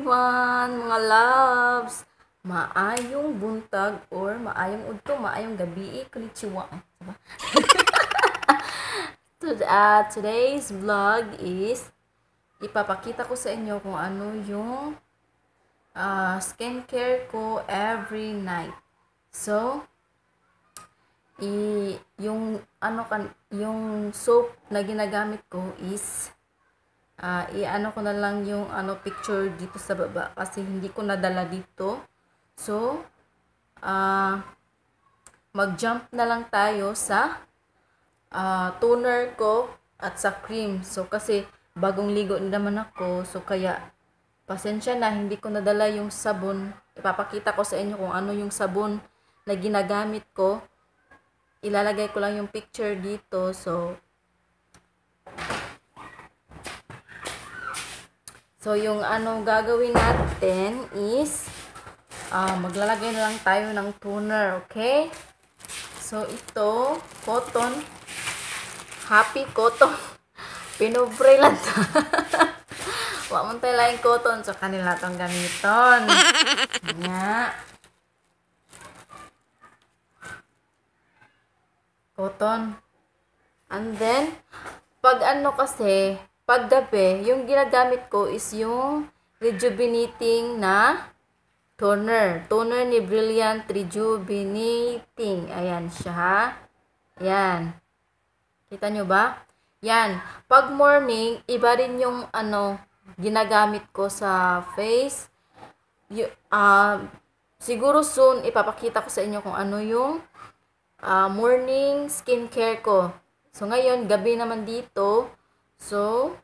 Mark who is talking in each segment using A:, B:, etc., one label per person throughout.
A: everyone, mga loves! Maayong buntag or maayong udto, maayong gabi, eh, konnichiwa. to, ah, today's vlog is ipapakita ko sa inyo kung ano yung uh, skincare ko every night. So, i yung ano kan yung soap na ginagamit ko is uh, i-ano ko na lang yung ano picture dito sa baba kasi hindi ko nadala dito. So, uh, mag-jump na lang tayo sa uh, toner ko at sa cream. So, kasi bagong ligo naman ako. So, kaya pasensya na hindi ko nadala yung sabon. Ipapakita ko sa inyo kung ano yung sabon na ginagamit ko. Ilalagay ko lang yung picture dito. So, So, yung ano gagawin natin is uh, maglalagay na lang tayo ng toner, okay? So, ito, cotton. Happy cotton. Pinobray lang to. Huwag mong tayo lang cotton. So, kanila tong gamiton. Nga. Cotton. And then, pag ano kasi, paggabi, yung ginagamit ko is yung rejuvenating na toner. Toner ni Brilliant Rejuvenating. Ayan siya ha. Ayan. Kita nyo ba? Yan. Pag morning, iba rin yung ano, ginagamit ko sa face. Y- uh, ah, siguro soon, ipapakita ko sa inyo kung ano yung uh, morning skincare ko. So, ngayon, gabi naman dito, So,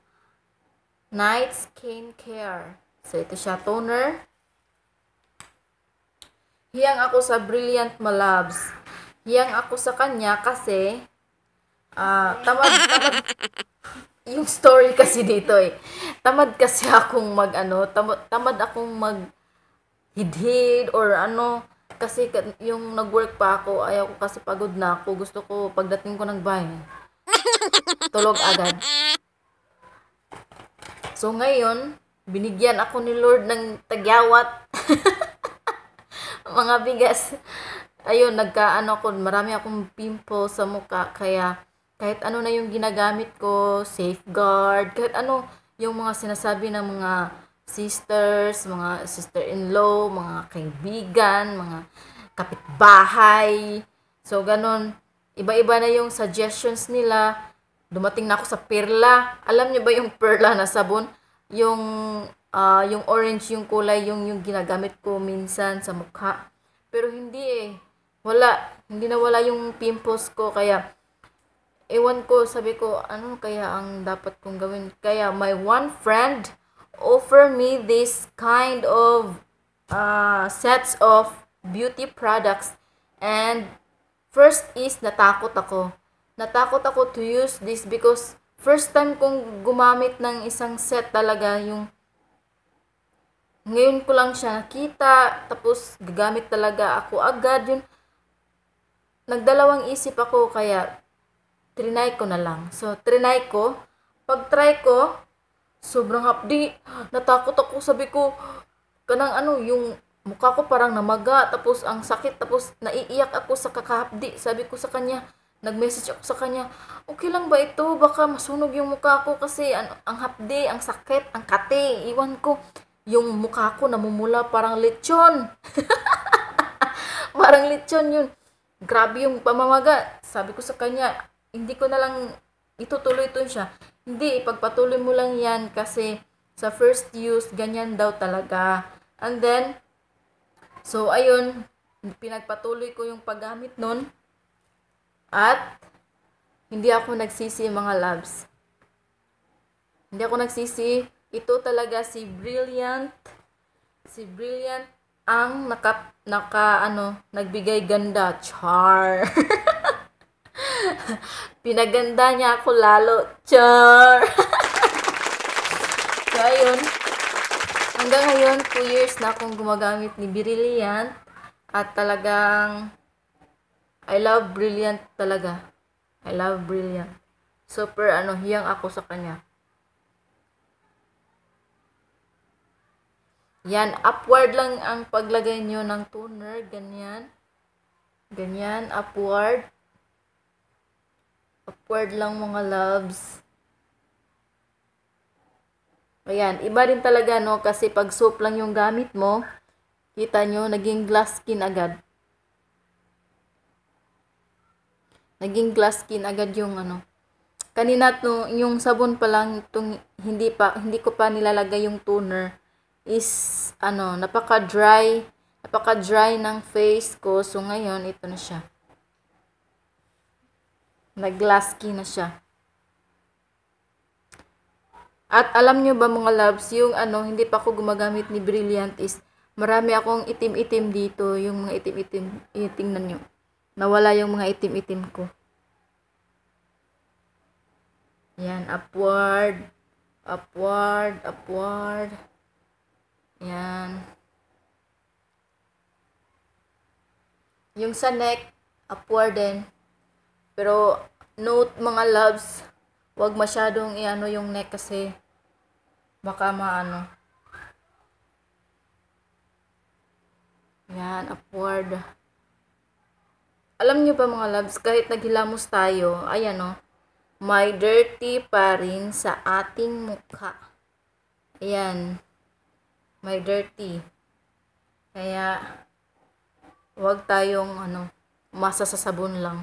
A: Night Skin Care. So, ito siya, toner. Hiyang ako sa Brilliant Malabs. Hiyang ako sa kanya kasi uh, tamad, tamad yung story kasi dito eh. Tamad kasi akong mag ano, tamad, tamad akong mag hidhid or ano kasi yung nag-work pa ako, ayaw ko kasi pagod na ako. Gusto ko pagdating ko ng bahay, tulog agad. So ngayon, binigyan ako ni Lord ng tagyawat. mga bigas. Ayun, nagkaano ako, marami akong pimple sa mukha. Kaya kahit ano na yung ginagamit ko, safeguard, kahit ano yung mga sinasabi ng mga sisters, mga sister-in-law, mga kaibigan, mga kapitbahay. So, ganun. Iba-iba na yung suggestions nila dumating na ako sa perla. Alam niyo ba yung perla na sabon? Yung, uh, yung orange yung kulay, yung, yung ginagamit ko minsan sa mukha. Pero hindi eh. Wala. Hindi na wala yung pimples ko. Kaya, ewan ko, sabi ko, ano kaya ang dapat kong gawin? Kaya, my one friend offer me this kind of uh, sets of beauty products. And, first is, natakot ako Natakot ako to use this because first time kong gumamit ng isang set talaga yung ngayon ko lang siya nakita, tapos gagamit talaga ako agad yun. Nagdalawang isip ako kaya trinay ko na lang. So, trinay ko. Pag try ko, sobrang hapdi. Natakot ako, sabi ko, kanang ano, yung mukha ko parang namaga, tapos ang sakit, tapos naiiyak ako sa kakahapdi. Sabi ko sa kanya, nag-message ako sa kanya, okay lang ba ito? Baka masunog yung mukha ko kasi ang, ang hapdi, ang sakit, ang kate. Iwan ko, yung mukha ko namumula parang lechon. parang lechon yun. Grabe yung pamamaga. Sabi ko sa kanya, hindi ko na lang itutuloy to siya. Hindi, ipagpatuloy mo lang yan kasi sa first use, ganyan daw talaga. And then, so ayun, pinagpatuloy ko yung paggamit nun. At hindi ako nagsisi mga loves. Hindi ako nagsisi. Ito talaga si Brilliant. Si Brilliant ang naka, naka ano, nagbigay ganda. Char. Pinaganda niya ako lalo. Char. so, ayun. Hanggang ngayon, 2 years na akong gumagamit ni Brilliant. At talagang I love brilliant talaga. I love brilliant. Super ano, hiyang ako sa kanya. Yan, upward lang ang paglagay nyo ng toner. Ganyan. Ganyan, upward. Upward lang mga loves. Ayan, iba rin talaga no kasi pag soap lang yung gamit mo, kita nyo, naging glass skin agad. Naging glass skin agad yung ano. Kanina to, yung sabon pa lang itong, hindi pa hindi ko pa nilalagay yung toner is ano, napaka-dry, napaka-dry ng face ko. So ngayon ito na siya. Nag-glass skin na siya. At alam nyo ba mga loves, yung ano, hindi pa ako gumagamit ni Brilliant is marami akong itim-itim dito, yung mga itim-itim, tingnan nyo nawala yung mga itim-itim ko. Yan, upward, upward, upward. Yan. Yung sa neck, upward din. Pero, note mga loves, wag masyadong iano yung neck kasi baka maano. Yan, upward. Upward alam nyo ba mga loves, kahit naghilamos tayo, ayan o, oh, may dirty pa rin sa ating mukha. Ayan. May dirty. Kaya, huwag tayong, ano, masa sa sabon lang.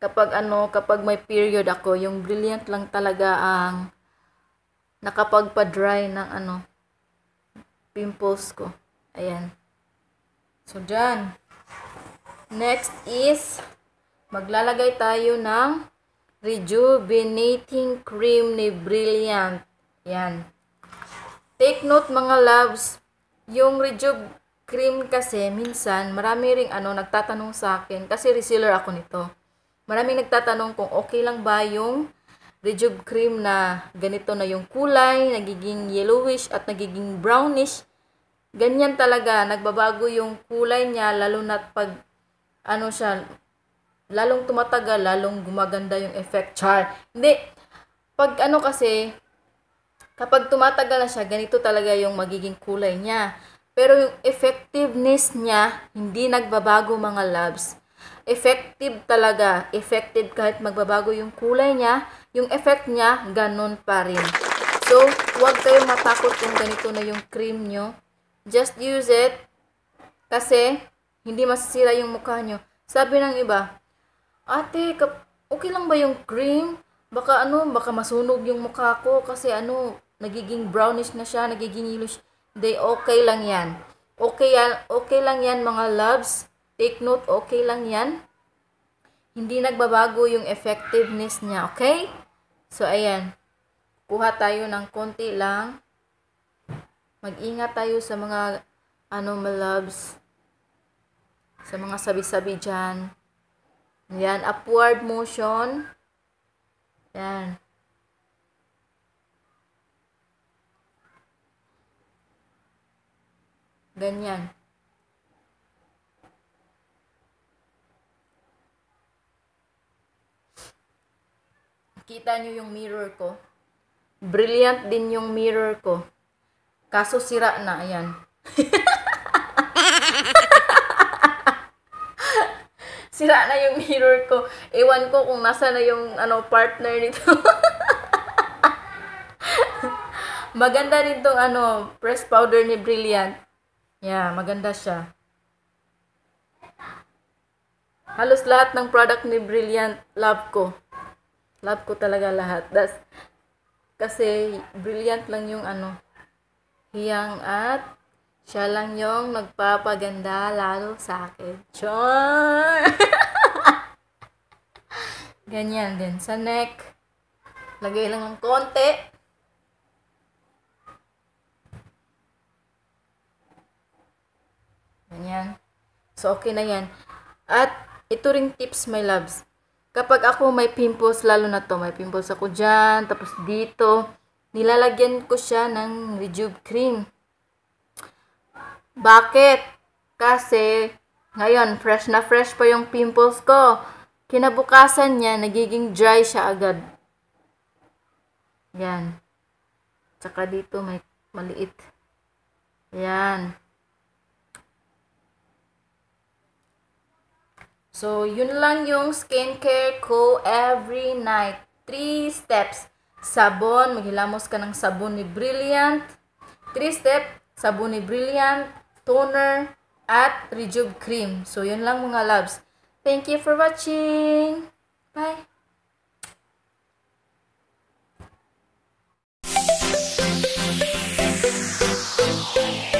A: kapag ano, kapag may period ako, yung brilliant lang talaga ang nakapagpa-dry ng ano, pimples ko. Ayan. So, dyan. Next is, maglalagay tayo ng rejuvenating cream ni Brilliant. Yan. Take note mga loves, yung rejuve cream kasi minsan marami ring ano nagtatanong sa akin kasi reseller ako nito. Maraming nagtatanong kung okay lang ba yung rejuve cream na ganito na yung kulay, nagiging yellowish at nagiging brownish. Ganyan talaga, nagbabago yung kulay niya lalo na pag ano siya, lalong tumatagal, lalong gumaganda yung effect char. Hindi, pag ano kasi, kapag tumatagal na siya, ganito talaga yung magiging kulay niya. Pero yung effectiveness niya, hindi nagbabago mga loves. Effective talaga. Effective kahit magbabago yung kulay niya, yung effect niya, ganun pa rin. So, huwag kayong matakot kung ganito na yung cream nyo. Just use it kasi hindi masisira yung mukha nyo. Sabi ng iba, ate, okay lang ba yung cream? Baka ano, baka masunog yung mukha ko kasi ano, nagiging brownish na siya, nagiging yellowish. They okay lang yan. Okay, okay lang yan mga loves. Take note, okay lang yan. Hindi nagbabago yung effectiveness niya, okay? So, ayan. Kuha tayo ng konti lang. Mag-ingat tayo sa mga, ano, my loves. Sa mga sabi-sabi dyan. Ayan, upward motion. Ayan. Ganyan. Kita nyo yung mirror ko. Brilliant din yung mirror ko. Kaso sira na, ayan. sira na yung mirror ko. Ewan ko kung nasa na yung ano partner nito. maganda rin tong ano, press powder ni Brilliant. Yeah, maganda siya. Halos lahat ng product ni Brilliant love ko. Love ko talaga lahat. That's, kasi brilliant lang yung ano, hiyang at siya lang yung nagpapaganda lalo sa akin. Char! Ganyan din. Sa neck, lagay lang ng konti. Ganyan. So, okay na yan. At ito ring tips, my loves. Kapag ako may pimples, lalo na to, may pimples ako dyan, tapos dito, nilalagyan ko siya ng rejuve cream. Bakit? Kasi, ngayon, fresh na fresh pa yung pimples ko. Kinabukasan niya, nagiging dry siya agad. Yan. Tsaka dito, may maliit. Yan. So, yun lang yung skincare ko every night. Three steps. Sabon, maghilamos ka ng sabon ni Brilliant. Three step, sabon ni Brilliant, toner, at rejuve cream. So, yun lang mga loves. Thank you for watching. Bye. Thank you.